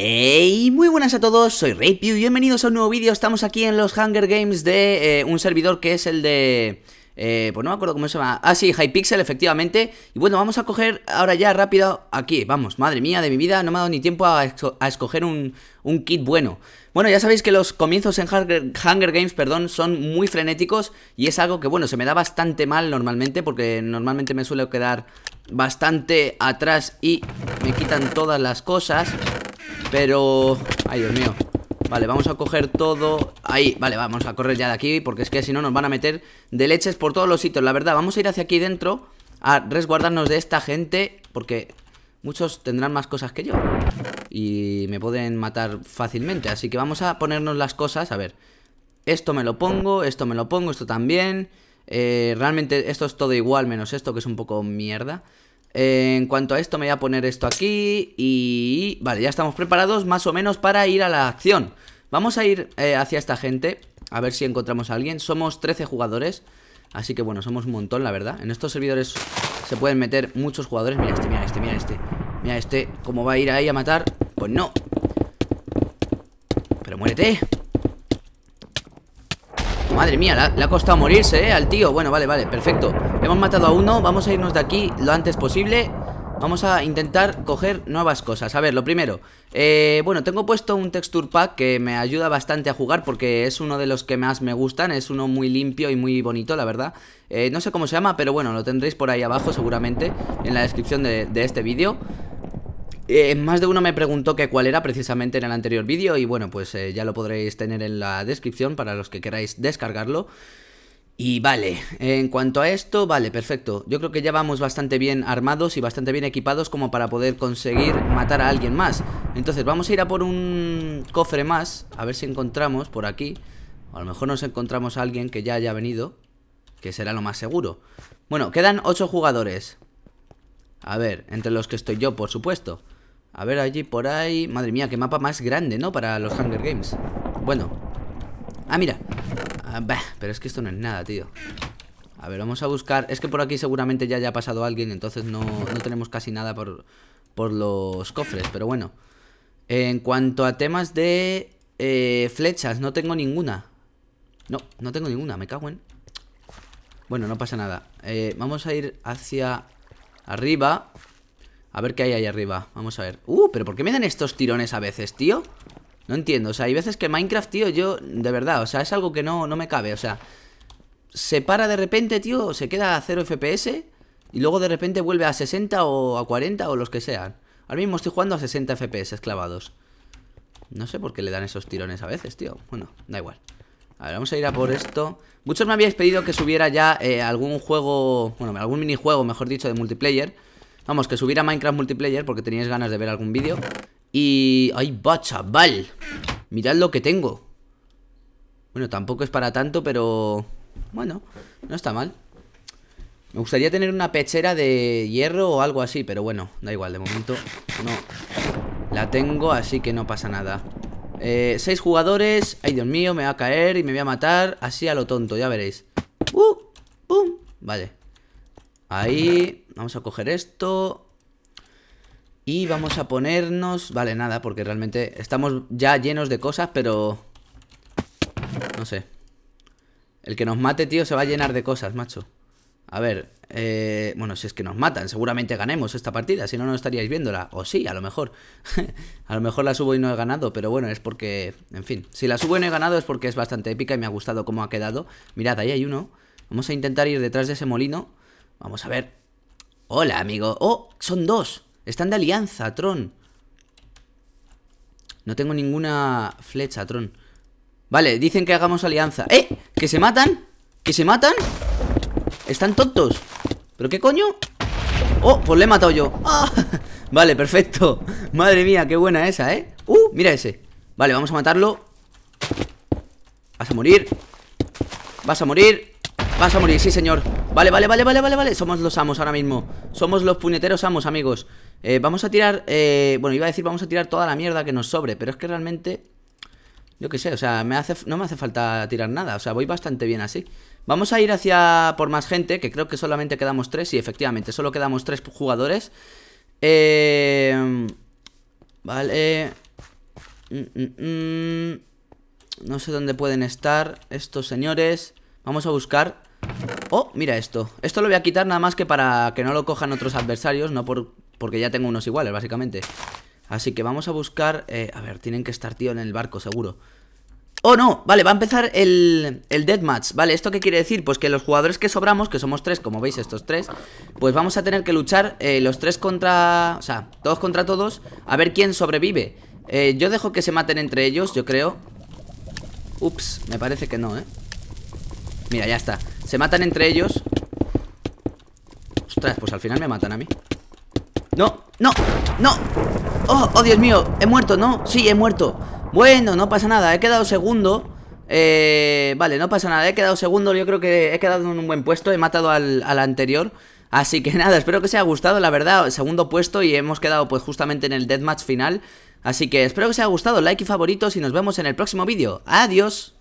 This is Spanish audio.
Hey, muy buenas a todos, soy Raypew y bienvenidos a un nuevo vídeo. Estamos aquí en los Hunger Games de eh, un servidor que es el de... Eh, pues no me acuerdo cómo se llama. Ah, sí, Hypixel, efectivamente. Y bueno, vamos a coger ahora ya rápido aquí. Vamos, madre mía, de mi vida, no me ha dado ni tiempo a, escoger un, kit bueno. Bueno, ya sabéis que los comienzos en Hunger, Games, perdón, son muy frenéticos. Y es algo que, bueno, se me da bastante mal normalmente, porque normalmente me suelo quedar bastante atrás y me quitan todas las cosas. Pero... Ay, Dios mío Vale, vamos a coger todo Ahí, vale, vamos a correr ya de aquí Porque es que si no nos van a meter de leches por todos los sitios La verdad, vamos a ir hacia aquí dentro A resguardarnos de esta gente Porque muchos tendrán más cosas que yo Y me pueden matar fácilmente Así que vamos a ponernos las cosas A ver, esto me lo pongo Esto me lo pongo, esto también eh, Realmente esto es todo igual menos esto que es un poco mierda en cuanto a esto me voy a poner esto aquí y... Vale, ya estamos preparados más o menos para ir a la acción. Vamos a ir eh, hacia esta gente, a ver si encontramos a alguien. Somos 13 jugadores, así que bueno, somos un montón, la verdad. En estos servidores se pueden meter muchos jugadores. Mira este, mira este, mira este. Mira este, cómo va a ir ahí a matar. Pues no. Pero muérete. Madre mía, le ha costado morirse, ¿eh? Al tío. Bueno, vale, vale, perfecto. Hemos matado a uno. Vamos a irnos de aquí lo antes posible. Vamos a intentar coger nuevas cosas. A ver, lo primero. Eh, bueno, tengo puesto un texture pack que me ayuda bastante a jugar porque es uno de los que más me gustan. Es uno muy limpio y muy bonito, la verdad. Eh, no sé cómo se llama, pero bueno, lo tendréis por ahí abajo seguramente en la descripción de, de este vídeo. Eh, más de uno me preguntó que cuál era precisamente en el anterior vídeo y bueno, pues eh, ya lo podréis tener en la descripción para los que queráis descargarlo. Y vale, en cuanto a esto, vale, perfecto. Yo creo que ya vamos bastante bien armados y bastante bien equipados como para poder conseguir matar a alguien más. Entonces vamos a ir a por un cofre más, a ver si encontramos por aquí. A lo mejor nos encontramos a alguien que ya haya venido, que será lo más seguro. Bueno, quedan 8 jugadores. A ver, entre los que estoy yo, por supuesto. A ver, allí por ahí. Madre mía, qué mapa más grande, ¿no? Para los Hunger Games. Bueno. Ah, mira. Ah, bah, pero es que esto no es nada, tío. A ver, vamos a buscar. Es que por aquí seguramente ya haya pasado alguien, entonces no, no tenemos casi nada por, los cofres, pero bueno. En cuanto a temas de eh, flechas, no tengo ninguna. No, no tengo ninguna, me cago en... Bueno, no pasa nada. Eh, vamos a ir hacia arriba a ver qué hay ahí arriba, vamos a ver Uh, pero ¿por qué me dan estos tirones a veces, tío? No entiendo, o sea, hay veces que Minecraft, tío, yo, de verdad, o sea, es algo que no, no me cabe, o sea Se para de repente, tío, se queda a 0 FPS Y luego de repente vuelve a 60 o a 40 o los que sean Ahora mismo estoy jugando a 60 FPS clavados No sé por qué le dan esos tirones a veces, tío Bueno, da igual a ver, vamos a ir a por esto Muchos me habíais pedido que subiera ya eh, algún juego Bueno, algún minijuego, mejor dicho, de multiplayer Vamos, que subiera Minecraft Multiplayer porque teníais ganas de ver algún vídeo. Y... ¡Ay, va, chaval! Mirad lo que tengo. Bueno, tampoco es para tanto, pero... Bueno, no está mal. Me gustaría tener una pechera de hierro o algo así, pero bueno, da igual, de momento no la tengo, así que no pasa nada. Eh, seis jugadores, ay Dios mío, me va a caer y me voy a matar así a lo tonto, ya veréis. ¡Uh! ¡Pum! Vale, Ahí, vamos a coger esto. Y vamos a ponernos... Vale, nada, porque realmente estamos ya llenos de cosas, pero... No sé. El que nos mate, tío, se va a llenar de cosas, macho. A ver, eh... bueno, si es que nos matan, seguramente ganemos esta partida, si no, no estaríais viéndola. O sí, a lo mejor. a lo mejor la subo y no he ganado, pero bueno, es porque... En fin, si la subo y no he ganado es porque es bastante épica y me ha gustado cómo ha quedado. Mirad, ahí hay uno. Vamos a intentar ir detrás de ese molino Vamos a ver. Hola, amigo. ¡Oh! Son dos. Están de alianza, Tron. No tengo ninguna flecha, Tron. Vale, dicen que hagamos alianza. ¡Eh! ¡Que se matan! ¡Que se matan! Están tontos. ¿Pero qué coño? ¡Oh! Pues le he matado yo. Ah, vale, perfecto. Madre mía, qué buena esa, ¿eh? ¡Uh! Mira ese. Vale, vamos a matarlo. Vas a morir. Vas a morir. Vas a morir, sí, señor. Vale, vale, vale, vale, vale, vale Somos los amos ahora mismo Somos los puñeteros amos, amigos eh, Vamos a tirar, eh, bueno, iba a decir Vamos a tirar toda la mierda que nos sobre Pero es que realmente, yo qué sé, o sea me hace, No me hace falta tirar nada, o sea, voy bastante bien así Vamos a ir hacia por más gente Que creo que solamente quedamos tres Y efectivamente, solo quedamos tres jugadores eh, Vale mm, mm, mm. No sé dónde pueden estar Estos señores Vamos a buscar Oh, mira esto Esto lo voy a quitar nada más que para que no lo cojan otros adversarios No por, porque ya tengo unos iguales, básicamente Así que vamos a buscar... Eh, a ver, tienen que estar, tío, en el barco, seguro Oh, no, vale, va a empezar el, el deathmatch Vale, ¿esto qué quiere decir? Pues que los jugadores que sobramos, que somos tres, como veis estos tres Pues vamos a tener que luchar eh, los tres contra... O sea, todos contra todos A ver quién sobrevive eh, Yo dejo que se maten entre ellos, yo creo Ups, me parece que no, ¿eh? Mira, ya está se matan entre ellos Ostras, pues al final me matan a mí No, no, no Oh, oh Dios mío, he muerto, ¿no? Sí, he muerto Bueno, no pasa nada, he quedado segundo eh, Vale, no pasa nada, he quedado segundo Yo creo que he quedado en un buen puesto He matado al, anterior Así que nada, espero que os haya gustado, la verdad, segundo puesto y hemos quedado pues justamente en el deathmatch final. Así que espero que os haya gustado, like y favoritos y nos vemos en el próximo vídeo. ¡Adiós!